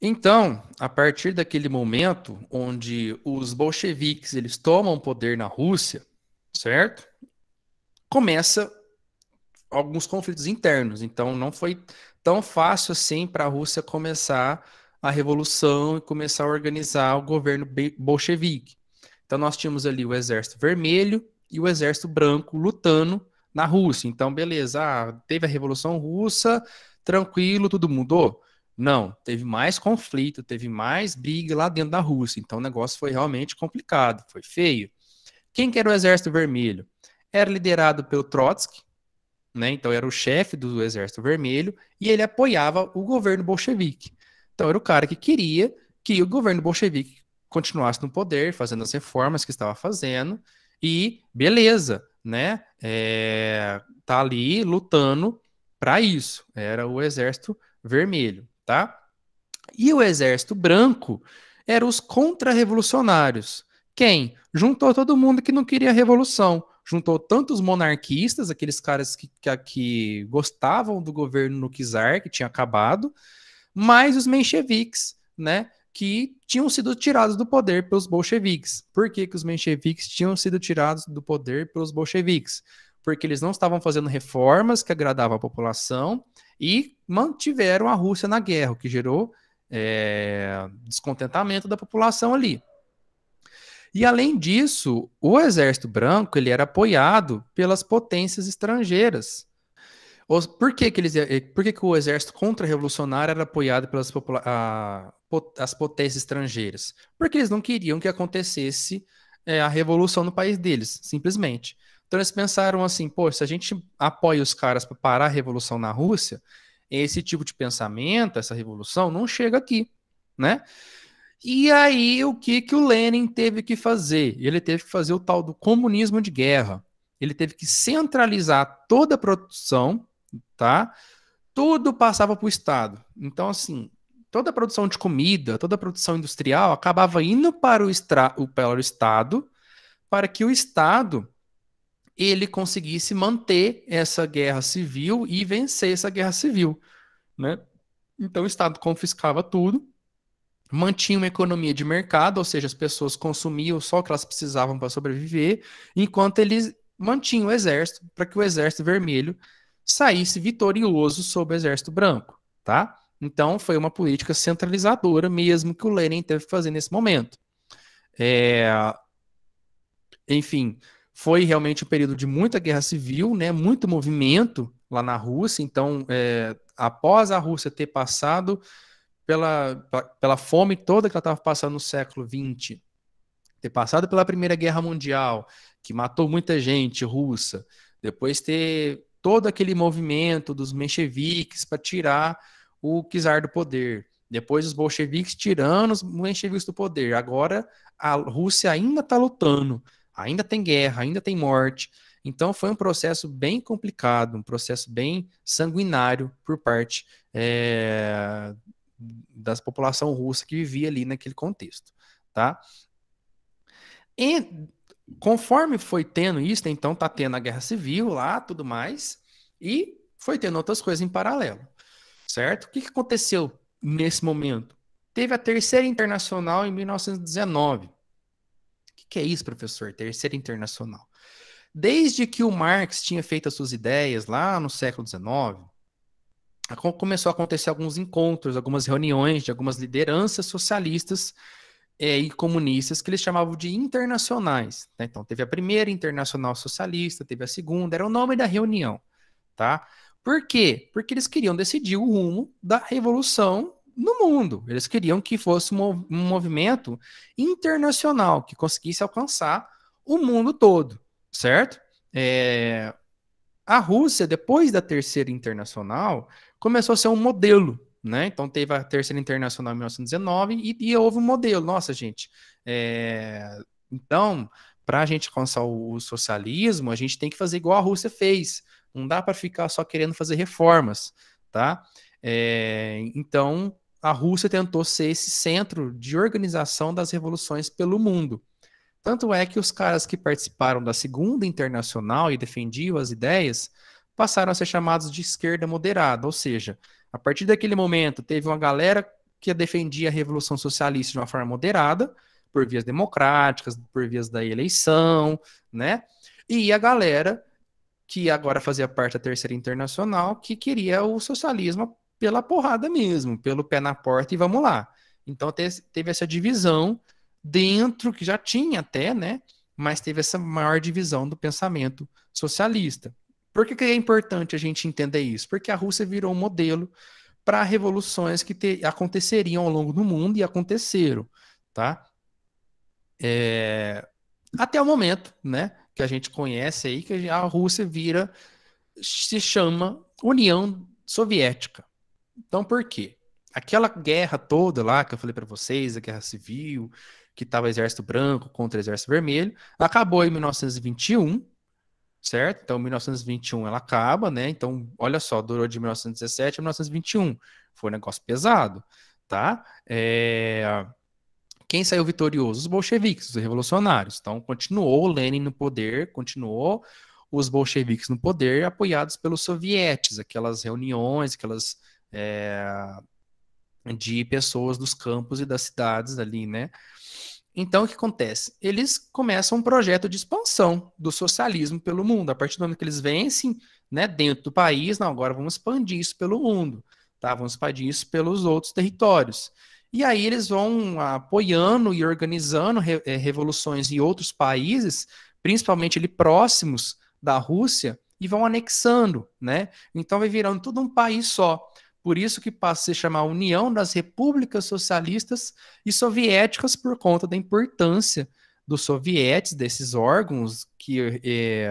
Então, a partir daquele momento onde os bolcheviques eles tomam poder na Rússia, certo? Começa alguns conflitos internos. Então, não foi tão fácil assim para a Rússia começar a revolução e começar a organizar o governo bolchevique. Então, nós tínhamos ali o Exército Vermelho e o Exército Branco lutando na Rússia. Então, beleza, ah, teve a Revolução Russa, tranquilo, tudo mudou. Não, teve mais conflito, teve mais briga lá dentro da Rússia. Então o negócio foi realmente complicado, foi feio. Quem que era o Exército Vermelho? Era liderado pelo Trotsky, né? Então era o chefe do Exército Vermelho e ele apoiava o governo bolchevique. Então era o cara que queria que o governo bolchevique continuasse no poder, fazendo as reformas que estava fazendo e beleza, né? É, tá ali lutando para isso. Era o Exército Vermelho tá? E o exército branco eram os contra-revolucionários. Quem? Juntou todo mundo que não queria revolução. Juntou tantos monarquistas, aqueles caras que, que, que gostavam do governo no czar, que tinha acabado, mais os mencheviques, né? Que tinham sido tirados do poder pelos bolcheviques. Por que, que os mencheviques tinham sido tirados do poder pelos bolcheviques? porque eles não estavam fazendo reformas que agradavam a população e mantiveram a Rússia na guerra, o que gerou é, descontentamento da população ali. E além disso, o Exército Branco ele era apoiado pelas potências estrangeiras. Por que, que, eles, é, por que, que o exército contra-revolucionário era apoiado pelas a, as potências estrangeiras? Porque eles não queriam que acontecesse é, a revolução no país deles, simplesmente. Então eles pensaram assim, pô, se a gente apoia os caras para parar a revolução na Rússia, esse tipo de pensamento, essa revolução, não chega aqui, né? E aí o que que o Lenin teve que fazer? Ele teve que fazer o tal do comunismo de guerra. Ele teve que centralizar toda a produção, tá? Tudo passava para o Estado. Então assim, toda a produção de comida, toda a produção industrial acabava indo para o, para o Estado, para que o Estado ele conseguisse manter essa guerra civil e vencer essa guerra civil. Né? Então o Estado confiscava tudo, mantinha uma economia de mercado, ou seja, as pessoas consumiam só o que elas precisavam para sobreviver, enquanto eles mantinham o exército para que o exército vermelho saísse vitorioso sobre o exército branco, tá? Então foi uma política centralizadora mesmo que o Lenin teve que fazer nesse momento. É... Enfim, foi realmente um período de muita guerra civil, né, muito movimento lá na Rússia. Então, é, após a Rússia ter passado pela, pela fome toda que ela estava passando no século XX, ter passado pela Primeira Guerra Mundial, que matou muita gente russa, depois ter todo aquele movimento dos mencheviques para tirar o czar do poder, depois os bolcheviques tirando os mencheviques do poder. Agora a Rússia ainda está lutando ainda tem guerra, ainda tem morte. Então foi um processo bem complicado, um processo bem sanguinário por parte é, eh, da população russa que vivia ali naquele contexto, tá? E conforme foi tendo isso, então tá tendo a guerra civil lá, tudo mais, e foi tendo outras coisas em paralelo, certo? O que, que aconteceu nesse momento? Teve a Terceira Internacional em 1919, que é isso, professor? Terceira Internacional. Desde que o Marx tinha feito as suas ideias lá no século XIX, começou a acontecer alguns encontros, algumas reuniões de algumas lideranças socialistas é, e comunistas que eles chamavam de internacionais. Né? Então, teve a primeira internacional socialista, teve a segunda, era o nome da reunião. Tá? Por quê? Porque eles queriam decidir o rumo da revolução no mundo. Eles queriam que fosse um movimento internacional, que conseguisse alcançar o mundo todo, certo? É... A Rússia, depois da Terceira Internacional, começou a ser um modelo, né? Então teve a Terceira Internacional em 1919 e, e houve um modelo. Nossa, gente, é... então, para a gente alcançar o, o socialismo, a gente tem que fazer igual a Rússia fez. Não dá para ficar só querendo fazer reformas, tá? É, então, a Rússia tentou ser esse centro de organização das revoluções pelo mundo. Tanto é que os caras que participaram da Segunda Internacional e defendiam as ideias passaram a ser chamados de esquerda moderada, ou seja, a partir daquele momento teve uma galera que defendia a Revolução Socialista de uma forma moderada, por vias democráticas, por vias da eleição, né? E a galera que agora fazia parte da Terceira Internacional, que queria o socialismo pela porrada mesmo, pelo pé na porta e vamos lá. Então teve essa divisão dentro, que já tinha até, né? Mas teve essa maior divisão do pensamento socialista. Por que, que é importante a gente entender isso? Porque a Rússia virou um modelo para revoluções que te, aconteceriam ao longo do mundo e aconteceram, tá? É, até o momento, né, que a gente conhece aí, que a Rússia vira, se chama União Soviética, então, por quê? Aquela guerra toda lá que eu falei para vocês, a guerra civil, que estava o exército branco contra o exército vermelho, acabou em 1921, certo? Então, 1921 ela acaba, né? Então, olha só, durou de 1917 a 1921. Foi um negócio pesado, tá? É... Quem saiu vitorioso? Os bolcheviques, os revolucionários. Então, continuou o Lenin no poder, continuou os bolcheviques no poder, apoiados pelos sovietes, aquelas reuniões, aquelas é, de pessoas dos campos e das cidades ali, né? Então, o que acontece? Eles começam um projeto de expansão do socialismo pelo mundo. A partir do momento que eles vencem, né, dentro do país, não, agora vamos expandir isso pelo mundo, tá? Vamos expandir isso pelos outros territórios. E aí eles vão apoiando e organizando re é, revoluções em outros países, principalmente ali próximos da Rússia, e vão anexando, né? Então vai virando tudo um país só. Por isso que passa a se chamar União das Repúblicas Socialistas e Soviéticas por conta da importância dos sovietes, desses órgãos que é,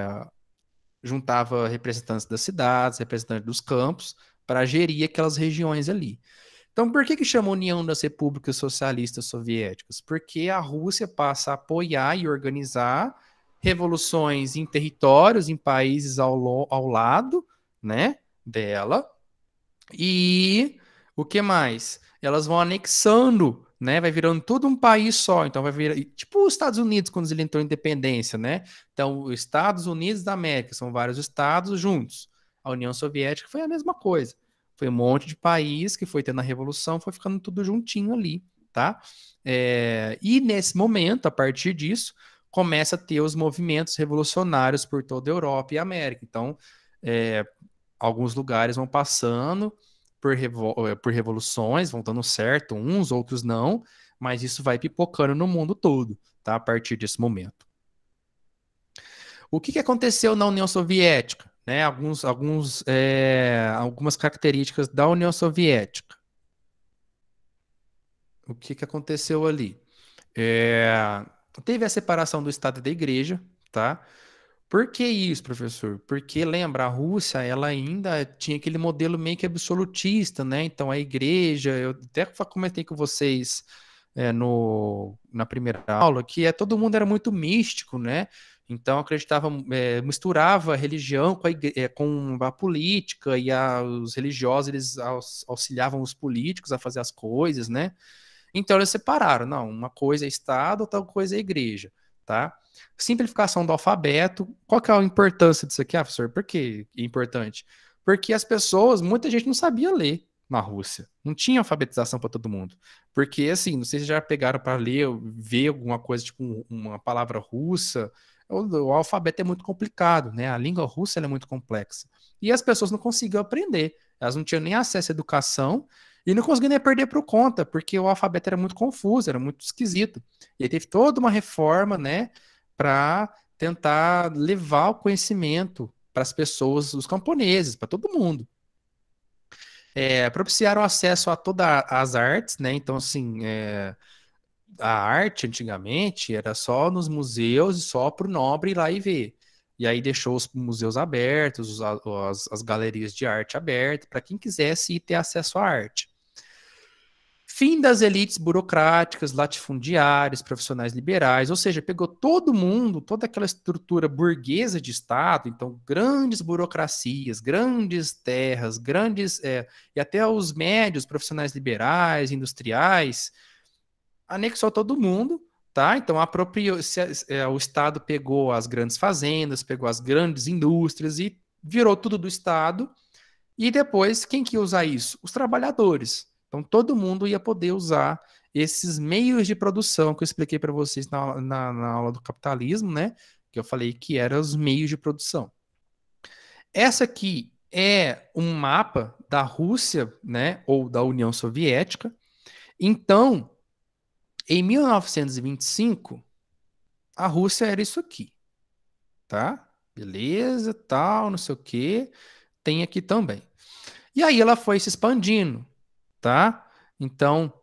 juntava representantes das cidades, representantes dos campos, para gerir aquelas regiões ali. Então, por que, que chama União das Repúblicas Socialistas Soviéticas? Porque a Rússia passa a apoiar e organizar revoluções em territórios, em países ao, ao lado né, dela, e o que mais? Elas vão anexando, né? Vai virando todo um país só. Então vai virar tipo os Estados Unidos quando eles entrou em independência, né? Então, os Estados Unidos da América são vários estados juntos. A União Soviética foi a mesma coisa. Foi um monte de país que foi tendo a revolução, foi ficando tudo juntinho ali, tá? É... e nesse momento, a partir disso, começa a ter os movimentos revolucionários por toda a Europa e América. Então, é, alguns lugares vão passando por, eh, por revoluções, vão dando certo uns, outros não, mas isso vai pipocando no mundo todo, tá? A partir desse momento. O que, que aconteceu na União Soviética? Né, alguns, alguns, é, algumas características da União Soviética. O que, que aconteceu ali? É, teve a separação do Estado e da Igreja, tá? Por que isso, professor? Porque lembra, a Rússia ela ainda tinha aquele modelo meio que absolutista, né? Então a igreja, eu até comentei com vocês é, no, na primeira aula que é todo mundo era muito místico, né? Então acreditava, é, misturava a religião com a, é, com a política e a, os religiosos eles auxiliavam os políticos a fazer as coisas, né? Então eles separaram, não, uma coisa é Estado, outra coisa é igreja tá? Simplificação do alfabeto. Qual que é a importância disso aqui, professor? Por que é importante? Porque as pessoas, muita gente não sabia ler na Rússia. Não tinha alfabetização para todo mundo. Porque, assim, não sei se já pegaram para ler, ver alguma coisa, tipo uma palavra russa. O, o, alfabeto é muito complicado, né? A língua russa é muito complexa. E as pessoas não conseguiam aprender. Elas não tinham nem acesso à educação e não conseguiu nem perder por conta, porque o alfabeto era muito confuso, era muito esquisito. E aí teve toda uma reforma, né, para tentar levar o conhecimento para as pessoas, os camponeses, para todo mundo. É, o acesso a todas as artes, né? Então, assim, é, a arte antigamente era só nos museus e só para o nobre ir lá e ver. E aí deixou os museus abertos, as, as galerias de arte abertas, para quem quisesse ir ter acesso à arte. Fim das elites burocráticas, latifundiárias, profissionais liberais, ou seja, pegou todo mundo, toda aquela estrutura burguesa de Estado, então grandes burocracias, grandes terras, grandes. É, e até os médios, profissionais liberais, industriais, anexou todo mundo, tá? Então apropriou, se, é, o Estado pegou as grandes fazendas, pegou as grandes indústrias e virou tudo do Estado. E depois, quem que usa isso? Os trabalhadores. Então, todo mundo ia poder usar esses meios de produção que eu expliquei para vocês na, na, na, aula do capitalismo, né? Que eu falei que eram os meios de produção. Essa aqui é um mapa da Rússia, né? Ou da União Soviética. Então, em 1925, a Rússia era isso aqui, tá? Beleza, tal, não sei o quê. Tem aqui também. E aí ela foi se expandindo tá? Então,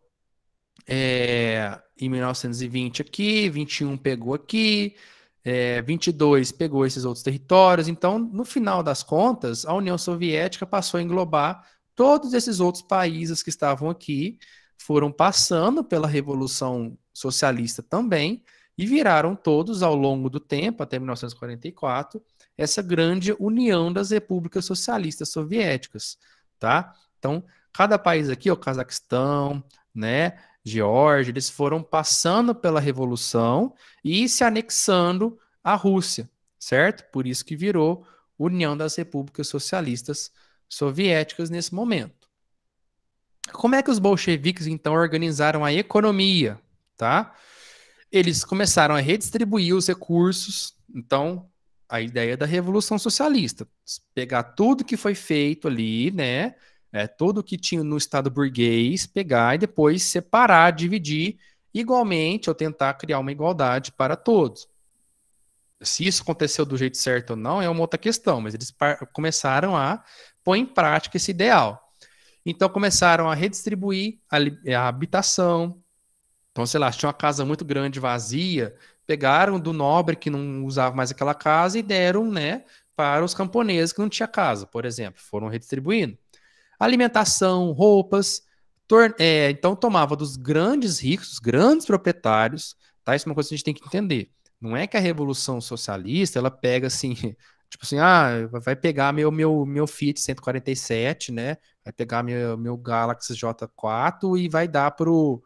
é, em 1920 aqui, 21 pegou aqui, é, 22 pegou esses outros territórios. Então, no final das contas, a União Soviética passou a englobar todos esses outros países que estavam aqui, foram passando pela Revolução Socialista também e viraram todos ao longo do tempo, até 1944, essa grande união das repúblicas socialistas soviéticas, tá? Então, Cada país aqui, o Cazaquistão, né, Geórgia, eles foram passando pela revolução e se anexando à Rússia, certo? Por isso que virou União das Repúblicas Socialistas Soviéticas nesse momento. Como é que os bolcheviques então organizaram a economia, tá? Eles começaram a redistribuir os recursos, então a ideia da revolução socialista, pegar tudo que foi feito ali, né, né, todo o que tinha no Estado burguês, pegar e depois separar, dividir igualmente ou tentar criar uma igualdade para todos. Se isso aconteceu do jeito certo ou não é uma outra questão, mas eles começaram a pôr em prática esse ideal. Então começaram a redistribuir a, a habitação. Então, sei lá, tinha uma casa muito grande vazia, pegaram do nobre que não usava mais aquela casa e deram, né, para os camponeses que não tinha casa, por exemplo, foram redistribuindo alimentação, roupas. É, então tomava dos grandes ricos, dos grandes proprietários, tá? Isso é uma coisa que a gente tem que entender. Não é que a revolução socialista ela pega assim, tipo assim, ah, vai pegar meu meu meu Fiat 147, né? Vai pegar meu meu Galaxy J4 e vai dar pro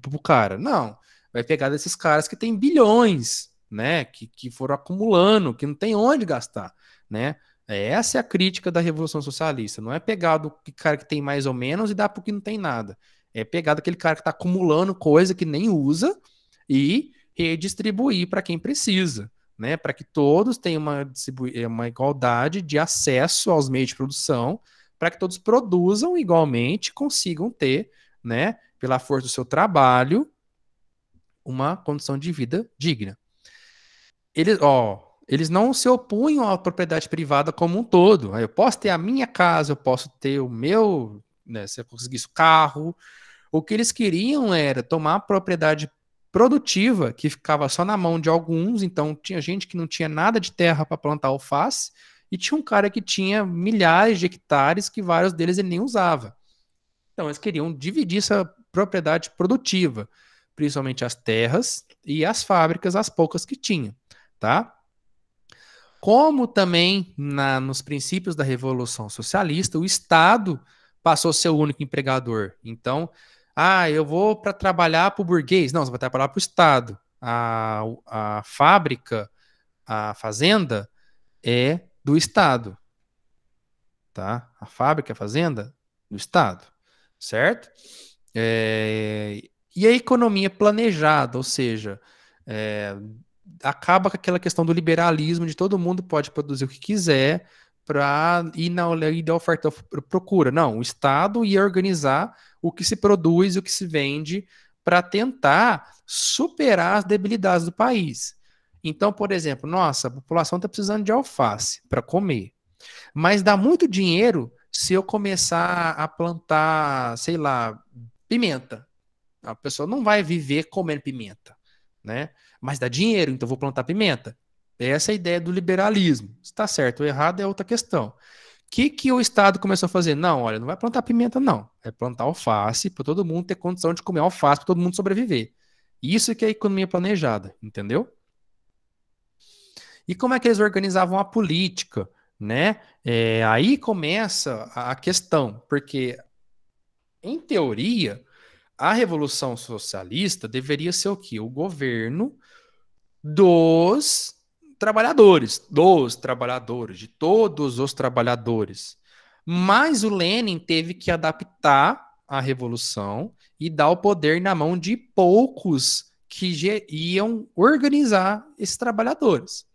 pro cara. Não, vai pegar desses caras que tem bilhões, né? Que, que foram acumulando, que não tem onde gastar, né? Essa é a crítica da Revolução Socialista. Não é pegar do cara que tem mais ou menos e dar para o que não tem nada. É pegar daquele cara que está acumulando coisa que nem usa e redistribuir para quem precisa, né? Para que todos tenham uma, é, uma igualdade de acesso aos meios de produção, para que todos produzam igualmente, consigam ter, né? Pela força do seu trabalho, uma condição de vida digna. Eles, ó, eles não se opunham à propriedade privada como um todo. Eu posso ter a minha casa, eu posso ter o meu, né, se eu conseguisse carro. O que eles queriam era tomar a propriedade produtiva, que ficava só na mão de alguns, então tinha gente que não tinha nada de terra para plantar alface, e tinha um cara que tinha milhares de hectares que vários deles ele nem usava. Então eles queriam dividir essa propriedade produtiva, principalmente as terras e as fábricas, as poucas que tinham, tá? como também na, nos princípios da Revolução Socialista, o Estado passou a ser o único empregador. Então, ah, eu vou para trabalhar para o burguês. Não, você vai trabalhar para o Estado. A, a fábrica, a fazenda é do Estado. Tá? A fábrica, a fazenda, do Estado. Certo? É, e a economia planejada, ou seja, é, acaba com aquela questão do liberalismo de todo mundo pode produzir o que quiser para ir na lei da oferta procura. Não, o Estado ia organizar o que se produz e o que se vende para tentar superar as debilidades do país. Então, por exemplo, nossa, a população está precisando de alface para comer. Mas dá muito dinheiro se eu começar a plantar, sei lá, pimenta. A pessoa não vai viver comendo pimenta, né? mas dá dinheiro, então vou plantar pimenta. É essa é a ideia do liberalismo. Se está certo ou errado é outra questão. O que, que o Estado começou a fazer? Não, olha, não vai plantar pimenta, não. É plantar alface para todo mundo ter condição de comer alface, para todo mundo sobreviver. Isso é que é a economia planejada, entendeu? E como é que eles organizavam a política? Né? É, aí começa a questão, porque, em teoria, a Revolução Socialista deveria ser o quê? O governo dos trabalhadores, dos trabalhadores, de todos os trabalhadores. Mas o Lenin teve que adaptar a revolução e dar o poder na mão de poucos que iam organizar esses trabalhadores.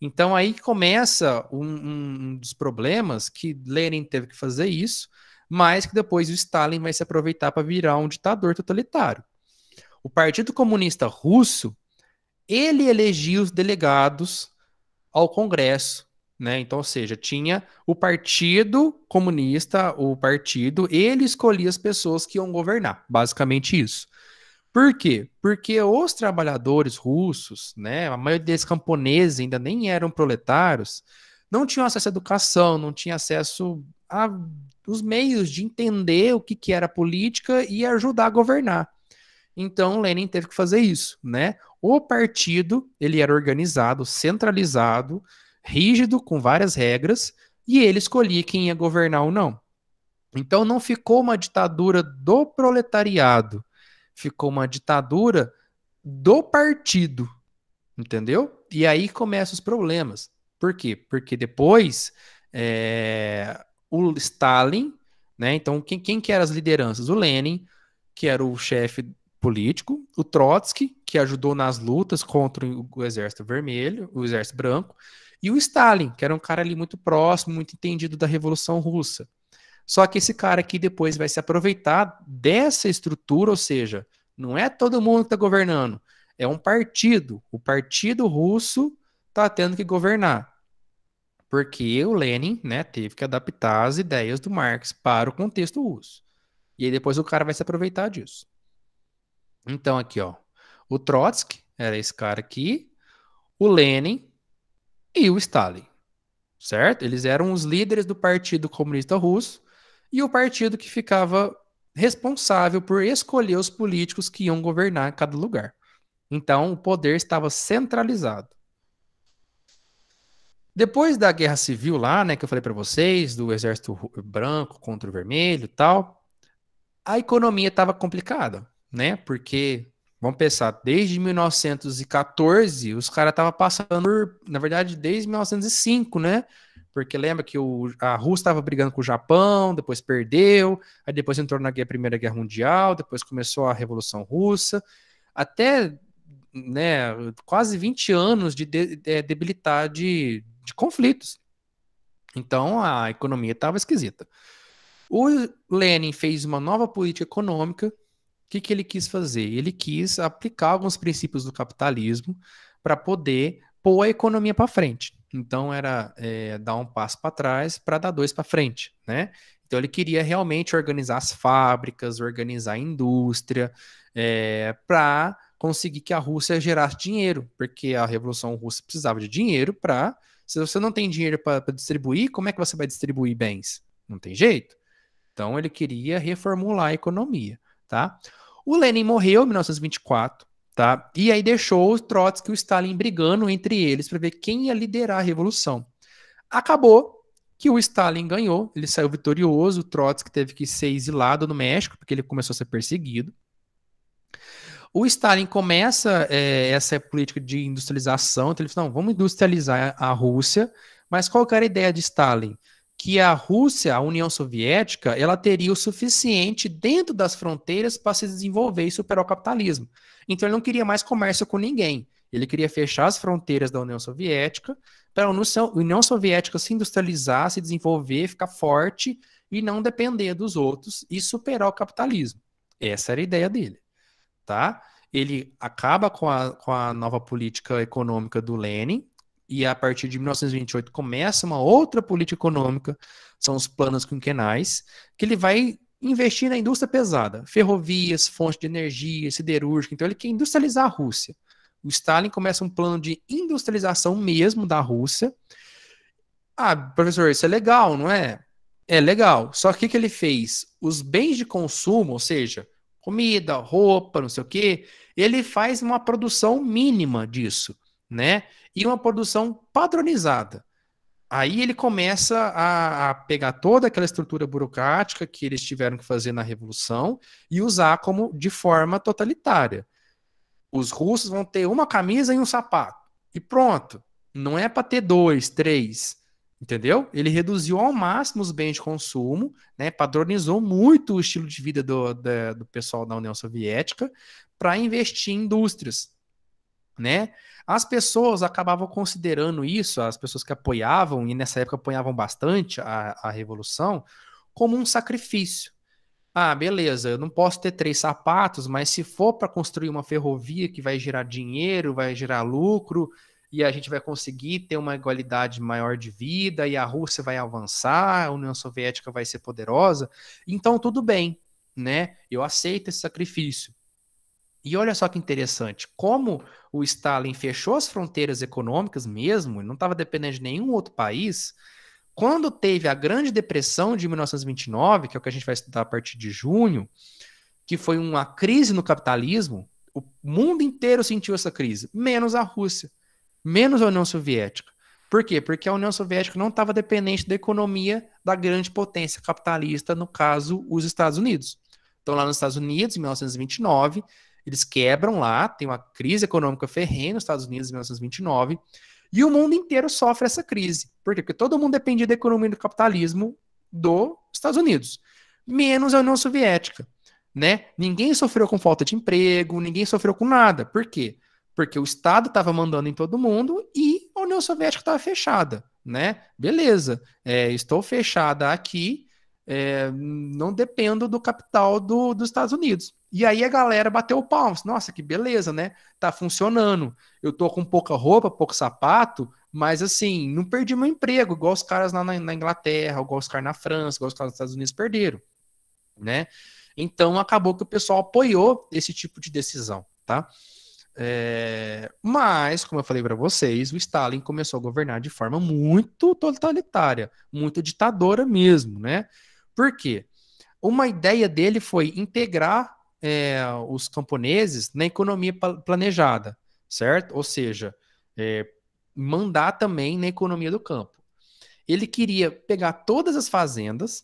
Então aí começa um, um, dos problemas que Lenin teve que fazer isso, mas que depois o Stalin vai se aproveitar para virar um ditador totalitário. O Partido Comunista Russo ele elegia os delegados ao Congresso. Né? Então, ou seja, tinha o Partido Comunista, o partido, ele escolhia as pessoas que iam governar, basicamente isso. Por quê? Porque os trabalhadores russos, né, a maioria deles camponeses ainda nem eram proletários, não tinham acesso à educação, não tinham acesso aos meios de entender o que, que era política e ajudar a governar. Então, Lenin teve que fazer isso, né? O partido, ele era organizado, centralizado, rígido, com várias regras, e ele escolhia quem ia governar ou não. Então não ficou uma ditadura do proletariado, ficou uma ditadura do partido, entendeu? E aí começam os problemas. Por quê? Porque depois é, o Stalin, né? Então quem, quem que eram as lideranças? O Lenin, que era o chefe político, o Trotsky, que ajudou nas lutas contra o exército vermelho, o exército branco, e o Stalin, que era um cara ali muito próximo, muito entendido da Revolução Russa. Só que esse cara aqui depois vai se aproveitar dessa estrutura, ou seja, não é todo mundo que está governando, é um partido. O partido russo está tendo que governar. Porque o Lenin né, teve que adaptar as ideias do Marx para o contexto russo. E aí depois o cara vai se aproveitar disso. Então aqui, ó, o Trotsky era esse cara aqui, o Lenin e o Stalin, certo? Eles eram os líderes do Partido Comunista Russo e o partido que ficava responsável por escolher os políticos que iam governar cada lugar. Então, o poder estava centralizado. Depois da guerra civil lá, né, que eu falei para vocês, do exército branco contra o vermelho, tal, a economia estava complicada, né? Porque Vamos pensar, desde 1914, os caras estavam passando por, na verdade, desde 1905, né? Porque lembra que o, a Rússia estava brigando com o Japão, depois perdeu, aí depois entrou na Primeira Guerra Mundial, depois começou a Revolução Russa, até né, quase 20 anos de, de, de é, debilitar de, de conflitos. Então a economia estava esquisita. O Lenin fez uma nova política econômica que, que ele quis fazer? Ele quis aplicar alguns princípios do capitalismo para poder pôr a economia para frente. Então, era é, dar um passo para trás para dar dois para frente, né? Então, ele queria realmente organizar as fábricas, organizar a indústria, é, eh, para conseguir que a Rússia gerasse dinheiro, porque a Revolução Russa precisava de dinheiro para. Se você não tem dinheiro para distribuir, como é que você vai distribuir bens? Não tem jeito. Então, ele queria reformular a economia, tá? O Lenin morreu em 1924, tá? E aí deixou o Trotsky e o Stalin brigando entre eles para ver quem ia liderar a revolução. Acabou que o Stalin ganhou, ele saiu vitorioso, o Trotsky teve que ser exilado no México, porque ele começou a ser perseguido. O Stalin começa é, essa política de industrialização, então ele fala, não, vamos industrializar a Rússia, mas qual era a ideia de Stalin? que a Rússia, a União Soviética, ela teria o suficiente dentro das fronteiras para se desenvolver e superar o capitalismo. Então ele não queria mais comércio com ninguém. Ele queria fechar as fronteiras da União Soviética para a União Soviética se industrializar, se desenvolver, ficar forte e não depender dos outros e superar o capitalismo. Essa era a ideia dele, tá? Ele acaba com a, com a nova política econômica do Lenin, e a partir de 1928 começa uma outra política econômica, são os planos quinquenais, que ele vai investir na indústria pesada, ferrovias, fontes de energia, siderúrgica, então ele quer industrializar a Rússia. O Stalin começa um plano de industrialização mesmo da Rússia. Ah, professor, isso é legal, não é? É legal. Só que o que ele fez? Os bens de consumo, ou seja, comida, roupa, não sei o quê, ele faz uma produção mínima disso né? E uma produção padronizada. Aí ele começa a, a, pegar toda aquela estrutura burocrática que eles tiveram que fazer na Revolução e usar como de forma totalitária. Os russos vão ter uma camisa e um sapato. E pronto. Não é para ter dois, três. Entendeu? Ele reduziu ao máximo os bens de consumo, né? padronizou muito o estilo de vida do, do pessoal da União Soviética para investir em indústrias né? As pessoas acabavam considerando isso, as pessoas que apoiavam, e nessa época apoiavam bastante a, a revolução, como um sacrifício. Ah, beleza, eu não posso ter três sapatos, mas se for para construir uma ferrovia que vai gerar dinheiro, vai gerar lucro, e a gente vai conseguir ter uma igualdade maior de vida, e a Rússia vai avançar, a União Soviética vai ser poderosa, então tudo bem, né? Eu aceito esse sacrifício. E olha só que interessante, como o Stalin fechou as fronteiras econômicas mesmo, não estava dependendo de nenhum outro país, quando teve a Grande Depressão de 1929, que é o que a gente vai estudar a partir de junho, que foi uma crise no capitalismo, o mundo inteiro sentiu essa crise, menos a Rússia, menos a União Soviética. Por quê? Porque a União Soviética não estava dependente da economia da grande potência capitalista, no caso, os Estados Unidos. Então, lá nos Estados Unidos, em 1929, eles quebram lá, tem uma crise econômica ferrenha nos Estados Unidos em 1929, e o mundo inteiro sofre essa crise. Por quê? Porque todo mundo dependia da economia do capitalismo dos Estados Unidos, menos a União Soviética. Né? Ninguém sofreu com falta de emprego, ninguém sofreu com nada. Por quê? Porque o Estado estava mandando em todo mundo e a União Soviética estava fechada, né? Beleza, é, estou fechada aqui, é, não dependo do capital do, dos Estados Unidos. E aí a galera bateu o palmo. Assim, Nossa, que beleza, né? Tá funcionando. Eu tô com pouca roupa, pouco sapato, mas assim, não perdi meu emprego, igual os caras lá na, na Inglaterra, igual os caras na França, igual os caras nos Estados Unidos perderam, né? Então acabou que o pessoal apoiou esse tipo de decisão, tá? É... Mas, como eu falei para vocês, o Stalin começou a governar de forma muito totalitária, muito ditadora mesmo, né? Por quê? Uma ideia dele foi integrar é, os camponeses na economia planejada, certo? Ou seja, é, mandar também na economia do campo. Ele queria pegar todas as fazendas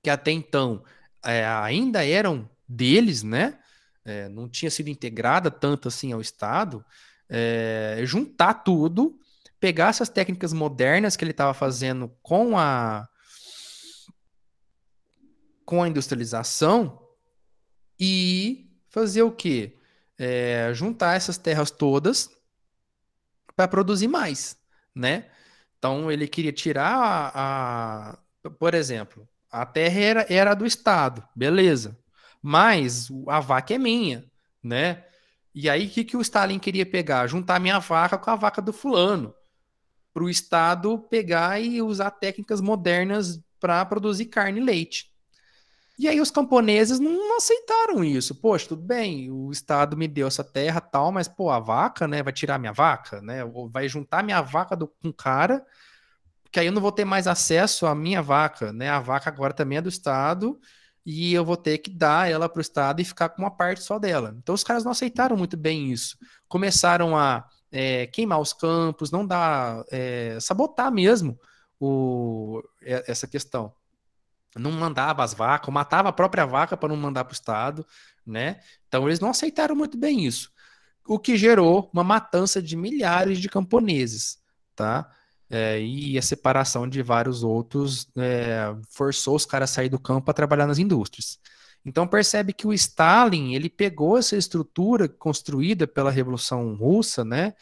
que até então é, ainda eram deles, né? É, não tinha sido integrada tanto assim ao Estado, é, juntar tudo, pegar essas técnicas modernas que ele estava fazendo com a com a industrialização e fazer o quê? É, juntar essas terras todas para produzir mais, né? Então ele queria tirar a, a por exemplo, a terra era, era do estado, beleza? Mas a vaca é minha, né? E aí o que, que o Stalin queria pegar? Juntar minha vaca com a vaca do fulano, para o estado pegar e usar técnicas modernas para produzir carne e leite. E aí os camponeses não aceitaram isso. Poxa, tudo bem, o Estado me deu essa terra tal, mas pô, a vaca, né, vai tirar minha vaca, né? vai juntar minha vaca do, com o cara, porque aí eu não vou ter mais acesso à minha vaca, né? A vaca agora também é do Estado e eu vou ter que dar ela para o Estado e ficar com uma parte só dela. Então os caras não aceitaram muito bem isso. Começaram a é, queimar os campos, não dar, é, sabotar mesmo o, é, essa questão não mandava as vacas, matava a própria vaca para não mandar para o Estado, né? Então eles não aceitaram muito bem isso, o que gerou uma matança de milhares de camponeses, tá? É, e a separação de vários outros é, forçou os caras a sair do campo para trabalhar nas indústrias. Então percebe que o Stalin ele pegou essa estrutura construída pela Revolução Russa, né?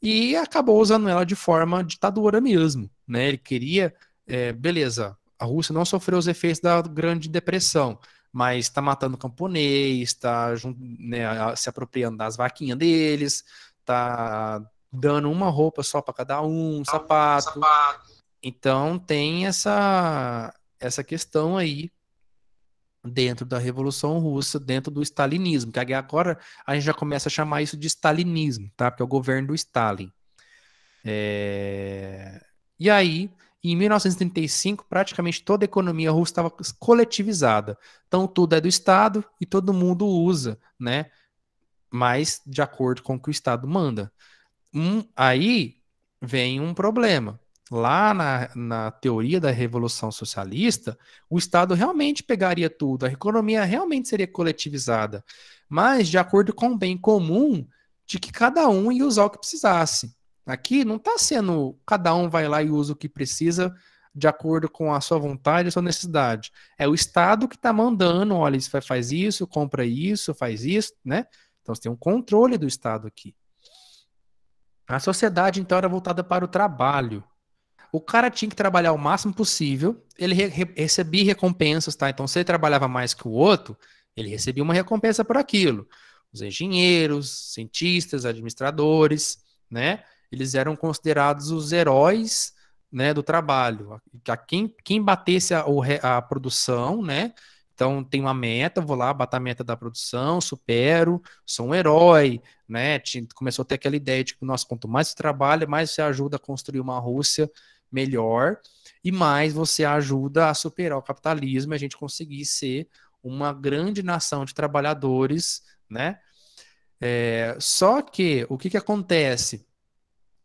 E acabou usando ela de forma ditadura mesmo, né? Ele queria, é, beleza, a Rússia não sofreu os efeitos da Grande Depressão, mas está matando camponês, está né, se apropriando das vaquinhas deles, está dando uma roupa só para cada um, um sapato. Então tem essa essa questão aí dentro da Revolução Russa, dentro do stalinismo, que agora a gente já começa a chamar isso de stalinismo, tá? Porque é o governo do Stalin. É... E aí em 1935, praticamente toda a economia russa estava coletivizada. Então, tudo é do Estado e todo mundo usa, né? Mas de acordo com o que o Estado manda. Um, aí vem um problema. Lá na, na teoria da Revolução Socialista, o Estado realmente pegaria tudo, a economia realmente seria coletivizada, mas de acordo com o bem comum de que cada um ia usar o que precisasse. Aqui não está sendo cada um vai lá e usa o que precisa de acordo com a sua vontade, a sua necessidade. É o Estado que está mandando, olha, faz isso, compra isso, faz isso, né? Então você tem um controle do Estado aqui. A sociedade, então, era voltada para o trabalho. O cara tinha que trabalhar o máximo possível, ele re recebia recompensas, tá? Então, se ele trabalhava mais que o outro, ele recebia uma recompensa por aquilo. Os engenheiros, cientistas, administradores, né? eles eram considerados os heróis né, do trabalho. A quem, quem batesse a, a, produção, né? Então tem uma meta, vou lá, bato a meta da produção, supero, sou um herói, né? Começou a ter aquela ideia de que, nossa, quanto mais você trabalha, mais você ajuda a construir uma Rússia melhor e mais você ajuda a superar o capitalismo e a gente conseguir ser uma grande nação de trabalhadores, né? É, só que o que, que acontece?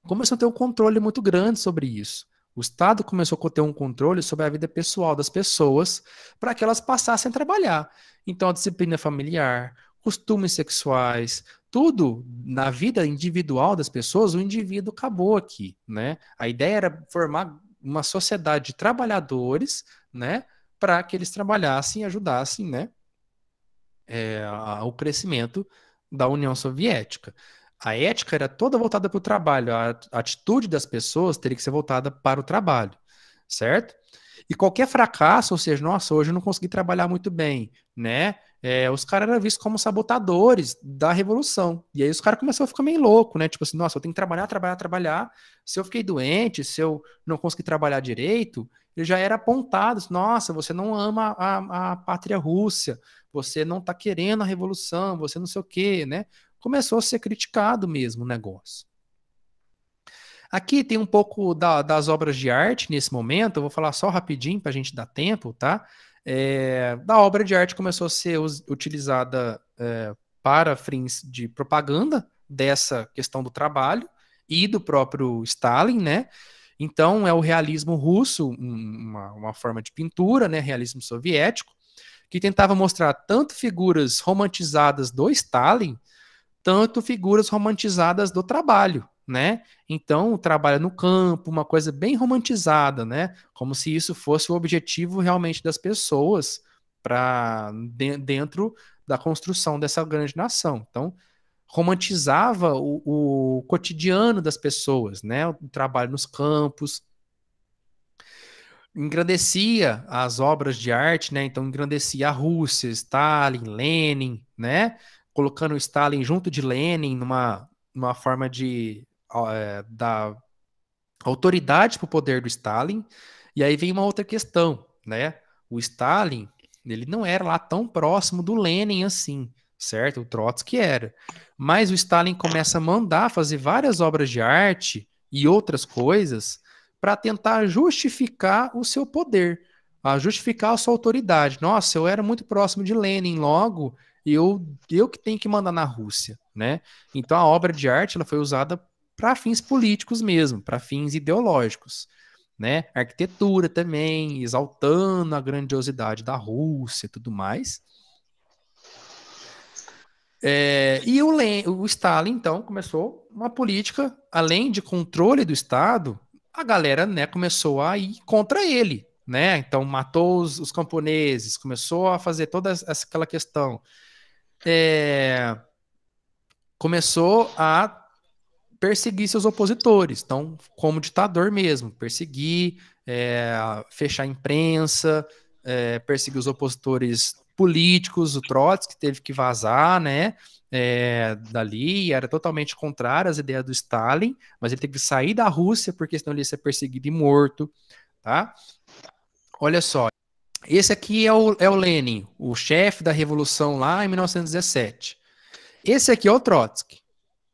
começou a ter um controle muito grande sobre isso. O Estado começou a ter um controle sobre a vida pessoal das pessoas para que elas passassem a trabalhar. Então, a disciplina familiar, costumes sexuais, tudo na vida individual das pessoas, o indivíduo acabou aqui, né? A ideia era formar uma sociedade de trabalhadores, né? Para que eles trabalhassem e ajudassem, né? É, ao crescimento da União Soviética a ética era toda voltada para o trabalho, a atitude das pessoas teria que ser voltada para o trabalho, certo? E qualquer fracasso, ou seja, nossa, hoje eu não consegui trabalhar muito bem, né? É, os caras eram vistos como sabotadores da revolução. E aí os caras começaram a ficar meio louco, né? Tipo assim, nossa, eu tenho que trabalhar, trabalhar, trabalhar. Se eu fiquei doente, se eu não consegui trabalhar direito, ele já era apontado. Nossa, você não ama a, a pátria Rússia, você não tá querendo a revolução, você não sei o quê, né? começou a ser criticado mesmo o negócio. Aqui tem um pouco da, das obras de arte nesse momento, eu vou falar só rapidinho para a gente dar tempo, tá? É, da obra de arte começou a ser us, utilizada é, para fins de propaganda dessa questão do trabalho e do próprio Stalin, né? Então é o realismo russo, uma, uma forma de pintura, né? Realismo soviético, que tentava mostrar tanto figuras romantizadas do Stalin tanto figuras romantizadas do trabalho, né? Então, trabalha no campo, uma coisa bem romantizada, né? Como se isso fosse o objetivo realmente das pessoas para dentro da construção dessa grande nação. Então, romantizava o, o cotidiano das pessoas, né? O trabalho nos campos, engrandecia as obras de arte, né? Então engrandecia a Rússia, Stalin, Lenin, né? colocando Stalin junto de Lenin numa, numa forma de é, da autoridade para o poder do Stalin. E aí vem uma outra questão, né? O Stalin, ele não era lá tão próximo do Lenin assim, certo? O Trotsky era. Mas o Stalin começa a mandar fazer várias obras de arte e outras coisas para tentar justificar o seu poder, a justificar a sua autoridade. Nossa, eu era muito próximo de Lenin, logo eu, eu que tenho que mandar na Rússia, né? Então a obra de arte ela foi usada para fins políticos mesmo, para fins ideológicos, né? Arquitetura também, exaltando a grandiosidade da Rússia e tudo mais. É, e o, o Stalin, então, começou uma política, além de controle do Estado, a galera né, começou a ir contra ele, né? Então matou os, os, camponeses, começou a fazer toda essa, aquela questão é, começou a perseguir seus opositores, então, como ditador mesmo, perseguir, é, fechar a imprensa, é, perseguir os opositores políticos, o Trotsky teve que vazar, né, é, dali, era totalmente contrário às ideias do Stalin, mas ele teve que sair da Rússia, porque senão ele ia ser perseguido e morto, tá? Olha só, esse aqui é o, é o Lenin, o chefe da revolução lá em 1917. Esse aqui é o Trotsky,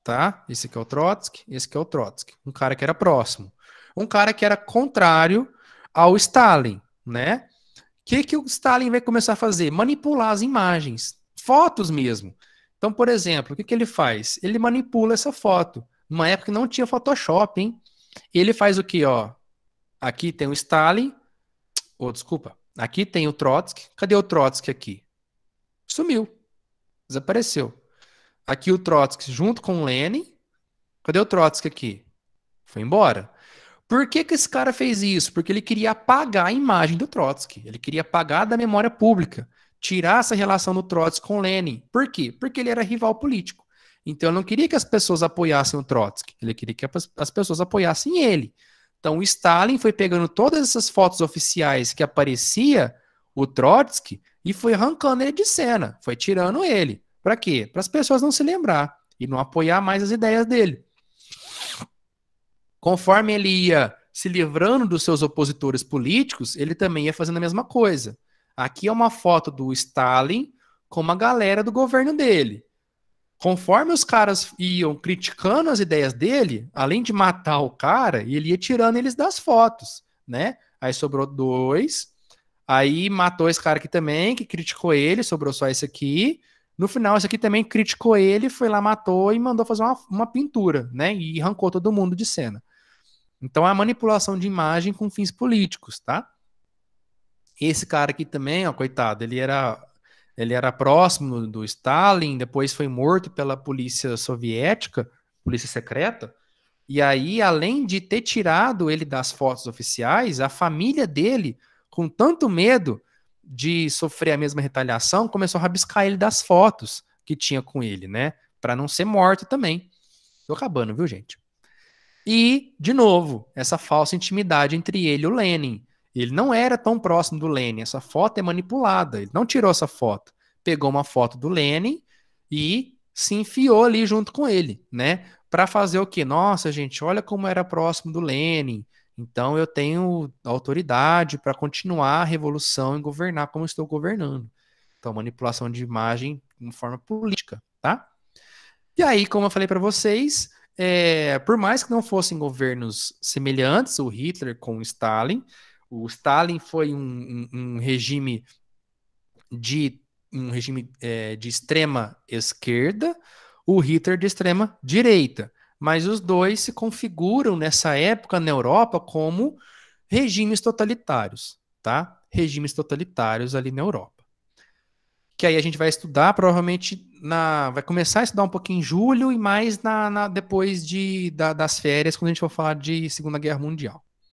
tá? Esse aqui é o Trotsky, esse aqui é o Trotsky. Um cara que era próximo. Um cara que era contrário ao Stalin, né? O que, que o Stalin vai começar a fazer? Manipular as imagens, fotos mesmo. Então, por exemplo, o que, que ele faz? Ele manipula essa foto. Numa época que não tinha Photoshop, hein? Ele faz o que, ó? Aqui tem o Stalin, oh, desculpa, Aqui tem o Trotsky. Cadê o Trotsky aqui? Sumiu. Desapareceu. Aqui o Trotsky junto com o Lenin. Cadê o Trotsky aqui? Foi embora. Por que, que esse cara fez isso? Porque ele queria apagar a imagem do Trotsky. Ele queria apagar da memória pública. Tirar essa relação do Trotsky com o Lenin. Por quê? Porque ele era rival político. Então ele não queria que as pessoas apoiassem o Trotsky. Ele queria que as pessoas apoiassem ele. Então, Stalin foi pegando todas essas fotos oficiais que aparecia o Trotsky e foi arrancando ele de cena, foi tirando ele. Para quê? Para as pessoas não se lembrar e não apoiar mais as ideias dele. Conforme ele ia se livrando dos seus opositores políticos, ele também ia fazendo a mesma coisa. Aqui é uma foto do Stalin com uma galera do governo dele conforme os caras iam criticando as ideias dele, além de matar o cara, ele ia tirando eles das fotos, né? Aí sobrou dois, aí matou esse cara aqui também, que criticou ele, sobrou só esse aqui. No final, esse aqui também criticou ele, foi lá, matou e mandou fazer uma, uma pintura, né? E arrancou todo mundo de cena. Então, é a manipulação de imagem com fins políticos, tá? Esse cara aqui também, ó, coitado, ele era ele era próximo do Stalin, depois foi morto pela polícia soviética, polícia secreta. E aí, além de ter tirado ele das fotos oficiais, a família dele, com tanto medo de sofrer a mesma retaliação, começou a rabiscar ele das fotos que tinha com ele, né? Para não ser morto também. Tô acabando, viu, gente? E, de novo, essa falsa intimidade entre ele e o Lenin. Ele não era tão próximo do Lenin. Essa foto é manipulada. Ele não tirou essa foto. Pegou uma foto do Lenin e se enfiou ali junto com ele, né? Para fazer o quê? Nossa, gente, olha como era próximo do Lenin. Então eu tenho autoridade para continuar a revolução e governar como estou governando. Então, manipulação de imagem de forma política, tá? E aí, como eu falei para vocês, é, por mais que não fossem governos semelhantes, o Hitler com o Stalin, o Stalin foi um, um, um regime de um regime é, de extrema esquerda, o Hitler de extrema direita. Mas os dois se configuram nessa época na Europa como regimes totalitários, tá? Regimes totalitários ali na Europa. Que aí a gente vai estudar, provavelmente na, vai começar a estudar um pouquinho em julho e mais na, na depois de, da, das férias, quando a gente for falar de Segunda Guerra Mundial.